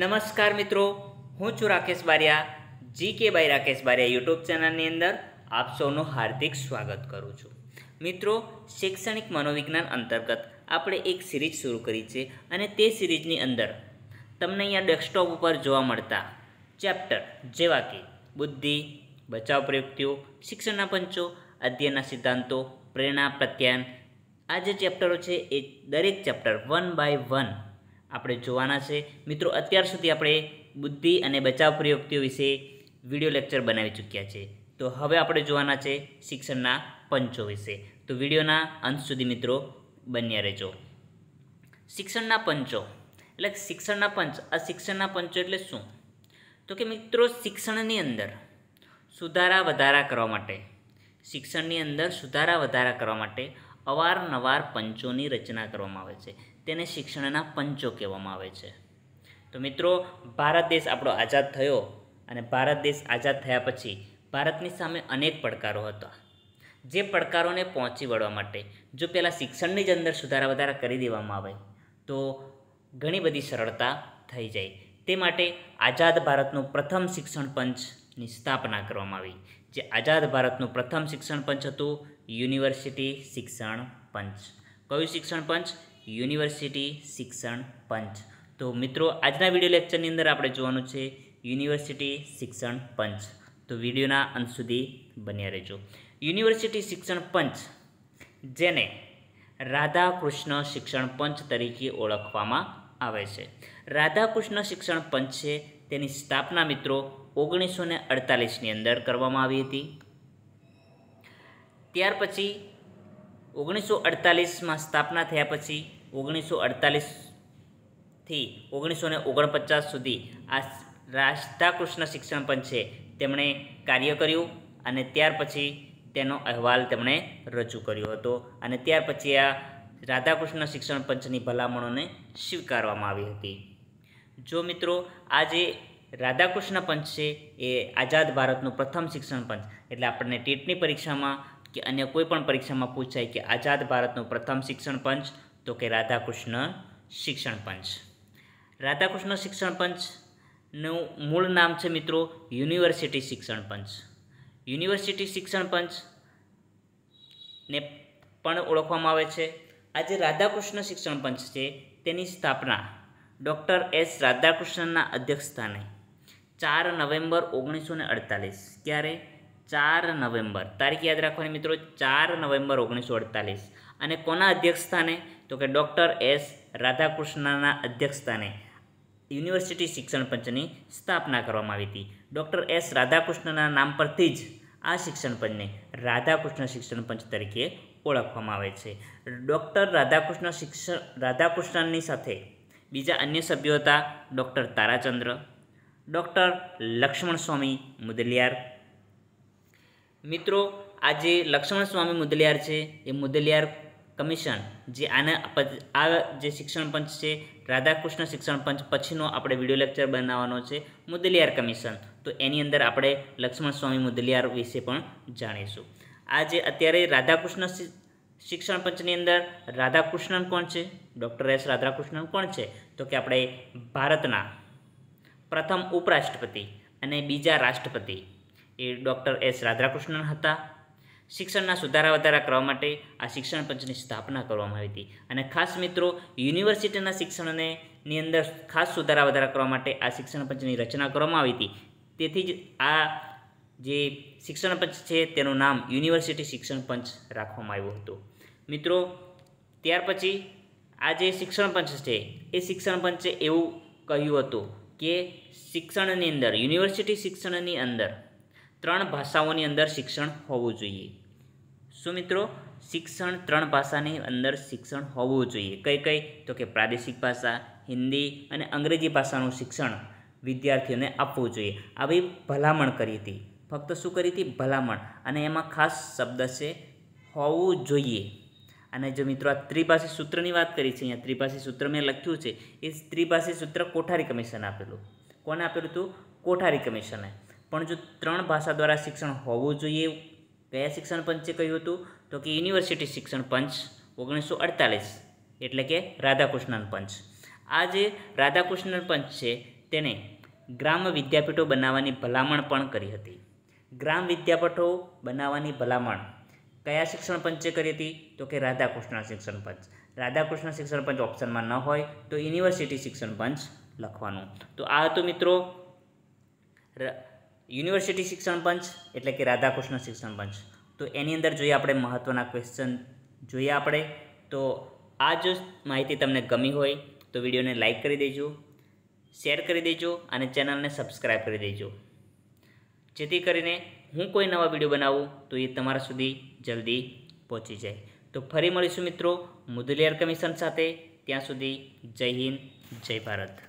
નમસ્કાર મિત્રો હું છું રાકેશ બારિયા જી કે બાય રાકેશ બારિયા યુટ્યુબ ચેનલની અંદર આપ સૌનું હાર્દિક સ્વાગત કરું છું મિત્રો શૈક્ષણિક મનોવિજ્ઞાન અંતર્ગત આપણે એક સિરીઝ શરૂ કરી છે અને તે સિરીઝની અંદર તમને અહીંયા ડેસ્કટોપ ઉપર જોવા મળતા ચેપ્ટર જેવા કે બુદ્ધિ બચાવ પ્રયુક્તિઓ શિક્ષણના પંચો અધ્યયનના સિદ્ધાંતો પ્રેરણા પ્રત્યાયન આ જે ચેપ્ટરો છે એ દરેક ચેપ્ટર વન બાય વન આપણે જોવાના છે મિત્રો અત્યાર સુધી આપણે બુદ્ધિ અને બચાવ પ્રયુક્તિઓ વિશે વિડીયો લેક્ચર બનાવી ચૂક્યા છે તો હવે આપણે જોવાના છે શિક્ષણના પંચો વિશે તો વિડીયોના અંત સુધી મિત્રો બન્યા રહેજો શિક્ષણના પંચો એટલે શિક્ષણના પંચ આ શિક્ષણના પંચો એટલે શું તો કે મિત્રો શિક્ષણની અંદર સુધારા વધારા કરવા માટે શિક્ષણની અંદર સુધારા વધારા કરવા માટે અવારનવાર પંચોની રચના કરવામાં આવે છે તેને શિક્ષણના પંચો કહેવામાં આવે છે તો મિત્રો ભારત દેશ આપણો આઝાદ થયો અને ભારત દેશ આઝાદ થયા પછી ભારતની સામે અનેક પડકારો હતા જે પડકારોને પહોંચી વળવા માટે જો પહેલાં શિક્ષણની જ અંદર સુધારા વધારા કરી દેવામાં આવે તો ઘણી બધી સરળતા થઈ જાય તે માટે આઝાદ ભારતનું પ્રથમ શિક્ષણ પંચની સ્થાપના કરવામાં આવી જે આઝાદ ભારતનું પ્રથમ શિક્ષણ પંચ હતું યુનિવર્સિટી શિક્ષણ પંચ કયું શિક્ષણ પંચ યુનિવર્સિટી શિક્ષણ પંચ તો મિત્રો આજના વિડીયો લેક્ચરની અંદર આપણે જોવાનું છે યુનિવર્સિટી શિક્ષણ પંચ તો વિડીયોના અંત સુધી બન્યા રહેજો યુનિવર્સિટી શિક્ષણ પંચ જેને રાધાકૃષ્ણ શિક્ષણ પંચ તરીકે ઓળખવામાં આવે છે રાધાકૃષ્ણ શિક્ષણ પંચ છે તેની સ્થાપના મિત્રો ઓગણીસો ને અડતાલીસની અંદર કરવામાં આવી હતી ત્યાર પછી ઓગણીસો અડતાલીસમાં સ્થાપના થયા પછી ઓગણીસો અડતાલીસથી ઓગણીસો ને ઓગણપચાસ સુધી આ રાધાકૃષ્ણ શિક્ષણ પંચ છે તેમણે કાર્ય કર્યું અને ત્યાર પછી તેનો અહેવાલ તેમણે રજૂ કર્યો હતો અને ત્યાર પછી આ રાધાકૃષ્ણ શિક્ષણ પંચની ભલામણોને સ્વીકારવામાં આવી હતી જો મિત્રો આ જે રાધાકૃષ્ણ પંચ છે એ આઝાદ ભારતનું પ્રથમ શિક્ષણ પંચ એટલે આપણને ટેટની પરીક્ષામાં કે અન્ય કોઈ પણ પરીક્ષામાં પૂછાય કે આઝાદ ભારતનું પ્રથમ શિક્ષણ પંચ તો કે રાધાકૃષ્ણ શિક્ષણ પંચ રાધાકૃષ્ણ શિક્ષણ પંચનું મૂળ નામ છે મિત્રો યુનિવર્સિટી શિક્ષણ પંચ યુનિવર્સિટી શિક્ષણ પંચ ને પણ ઓળખવામાં આવે છે આજે રાધાકૃષ્ણ શિક્ષણ પંચ છે તેની સ્થાપના ડૉક્ટર એસ રાધાકૃષ્ણનના અધ્યક્ષસ્થાને ચાર નવેમ્બર ઓગણીસો ને અડતાલીસ ક્યારે ચાર નવેમ્બર તારીખ યાદ રાખવાની મિત્રો ચાર નવેમ્બર ઓગણીસો અડતાલીસ અને કોના અધ્યક્ષસ્થાને તો કે ડૉક્ટર એસ રાધાકૃષ્ણના અધ્યક્ષસ્થાને યુનિવર્સિટી શિક્ષણ પંચની સ્થાપના કરવામાં આવી હતી ડૉક્ટર એસ રાધાકૃષ્ણના નામ પરથી જ આ શિક્ષણ પંચને રાધાકૃષ્ણ શિક્ષણ પંચ તરીકે ઓળખવામાં આવે છે ડૉક્ટર રાધાકૃષ્ણ શિક્ષણ રાધાકૃષ્ણની સાથે બીજા અન્ય સભ્યો હતા ડૉક્ટર તારાચંદ્ર ડૉક્ટર લક્ષ્મણ સ્વામી મુદલિયાર મિત્રો આ જે લક્ષ્મણ સ્વામી મુદલિયાર છે એ મુદલિયાર કમિશન જે આના આ જે શિક્ષણ પંચ છે રાધાકૃષ્ણ શિક્ષણ પંચ પછીનો આપણે વિડીયો લેક્ચર બનાવવાનો છે મુદલિયાર કમિશન તો એની અંદર આપણે લક્ષ્મણ સ્વામી મુદલિયાર વિશે પણ જાણીશું આ જે અત્યારે રાધાકૃષ્ણ શિક્ષણ પંચની અંદર રાધાકૃષ્ણન કોણ છે ડૉક્ટર એસ રાધાકૃષ્ણન કોણ છે તો કે આપણે ભારતના પ્રથમ ઉપરાષ્ટ્રપતિ અને બીજા રાષ્ટ્રપતિ એ ડૉક્ટર એસ રાધાકૃષ્ણન હતા શિક્ષણના સુધારા વધારા કરવા માટે આ શિક્ષણ પંચની સ્થાપના કરવામાં આવી હતી અને ખાસ મિત્રો યુનિવર્સિટીના શિક્ષણને ની અંદર ખાસ સુધારા વધારા કરવા માટે આ શિક્ષણ પંચની રચના કરવામાં આવી હતી તેથી જ આ જે શિક્ષણ પંચ છે તેનું નામ યુનિવર્સિટી શિક્ષણ પંચ રાખવામાં આવ્યું હતું મિત્રો ત્યાર પછી આ જે શિક્ષણ પંચ છે એ શિક્ષણ પંચે એવું કહ્યું હતું કે શિક્ષણની અંદર યુનિવર્સિટી શિક્ષણની અંદર ત્રણ ભાષાઓની અંદર શિક્ષણ હોવું જોઈએ શું મિત્રો શિક્ષણ ત્રણ ભાષાની અંદર શિક્ષણ હોવું જોઈએ કઈ કઈ તો કે પ્રાદેશિક ભાષા હિન્દી અને અંગ્રેજી ભાષાનું શિક્ષણ વિદ્યાર્થીઓને આપવું જોઈએ આવી ભલામણ કરી હતી ફક્ત શું કરી હતી ભલામણ અને એમાં ખાસ શબ્દ છે હોવું જોઈએ અને જો મિત્રો આ ત્રિભાષી સૂત્રની વાત કરી છે અહીંયા ત્રિભાષી સૂત્ર મેં લખ્યું છે એ ત્રિભાષી સૂત્ર કોઠારી કમિશન આપેલું કોને આપેલું હતું કોઠારી કમિશને પણ જો ત્રણ ભાષા દ્વારા શિક્ષણ હોવું જોઈએ કયા શિક્ષણ પંચે કહ્યું હતું તો કે યુનિવર્સિટી શિક્ષણ પંચ ઓગણીસો અડતાલીસ એટલે કે રાધાકૃષ્ણન પંચ આ જે રાધાકૃષ્ણન પંચ છે તેને ગ્રામ વિદ્યાપીઠો બનાવવાની ભલામણ પણ કરી હતી ગ્રામ વિદ્યાપીઠો બનાવવાની ભલામણ કયા શિક્ષણ પંચે કરી હતી તો કે રાધાકૃષ્ણ શિક્ષણ પંચ રાધાકૃષ્ણ શિક્ષણ પંચ ઓપ્શનમાં ન હોય તો યુનિવર્સિટી શિક્ષણ પંચ લખવાનું તો આ હતું મિત્રો યુનિવર્સિટી શિક્ષણ પંચ એટલે કે રાધાકૃષ્ણ શિક્ષણ પંચ તો એની અંદર જોઈએ આપણે મહત્ત્વના ક્વેશ્ચન જોઈએ આપણે તો આ જો માહિતી તમને ગમી હોય તો વિડીયોને લાઇક કરી દેજો શેર કરી દેજો અને ચેનલને સબસ્ક્રાઈબ કરી દેજો જેથી કરીને હું કોઈ નવા વિડીયો બનાવું તો એ તમારા સુધી જલ્દી પહોંચી જાય તો ફરી મળીશું મિત્રો મુદલિયાર કમિશન સાથે ત્યાં સુધી જય હિન્દ જય ભારત